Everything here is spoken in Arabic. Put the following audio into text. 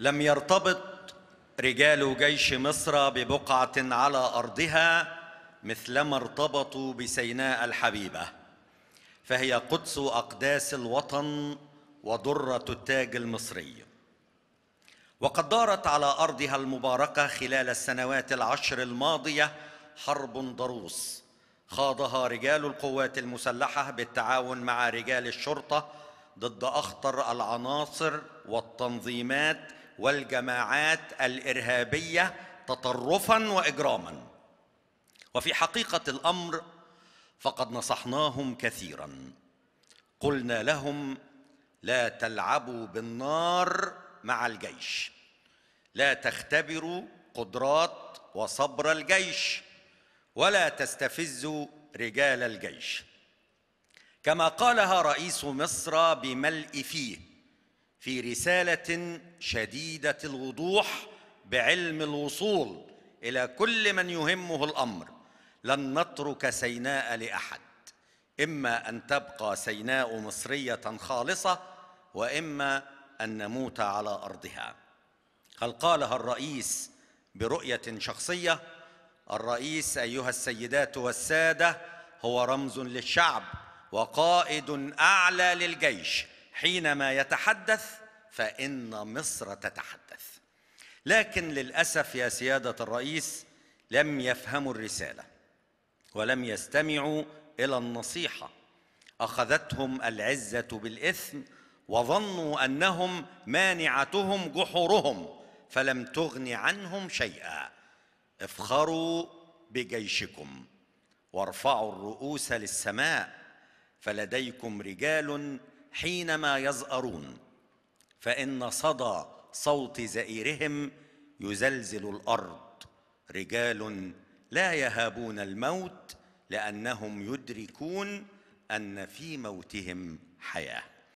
لم يرتبط رجال جيش مصر ببقعة على أرضها مثلما ارتبطوا بسيناء الحبيبة فهي قدس أقداس الوطن ودرة التاج المصري وقد دارت على أرضها المباركة خلال السنوات العشر الماضية حرب ضروس خاضها رجال القوات المسلحة بالتعاون مع رجال الشرطة ضد أخطر العناصر والتنظيمات والجماعات الارهابيه تطرفا واجراما وفي حقيقه الامر فقد نصحناهم كثيرا قلنا لهم لا تلعبوا بالنار مع الجيش لا تختبروا قدرات وصبر الجيش ولا تستفزوا رجال الجيش كما قالها رئيس مصر بملء فيه في رسالة شديدة الوضوح بعلم الوصول إلى كل من يهمه الأمر لن نترك سيناء لأحد إما أن تبقى سيناء مصرية خالصة وإما أن نموت على أرضها هل قالها الرئيس برؤية شخصية الرئيس أيها السيدات والسادة هو رمز للشعب وقائد أعلى للجيش حينما يتحدث فإن مصر تتحدث لكن للأسف يا سيادة الرئيس لم يفهموا الرسالة ولم يستمعوا إلى النصيحة أخذتهم العزة بالإثم وظنوا أنهم مانعتهم جحورهم فلم تغن عنهم شيئا افخروا بجيشكم وارفعوا الرؤوس للسماء فلديكم رجال حينما يزأرون فإن صدى صوت زئيرهم يزلزل الأرض رجال لا يهابون الموت لأنهم يدركون أن في موتهم حياه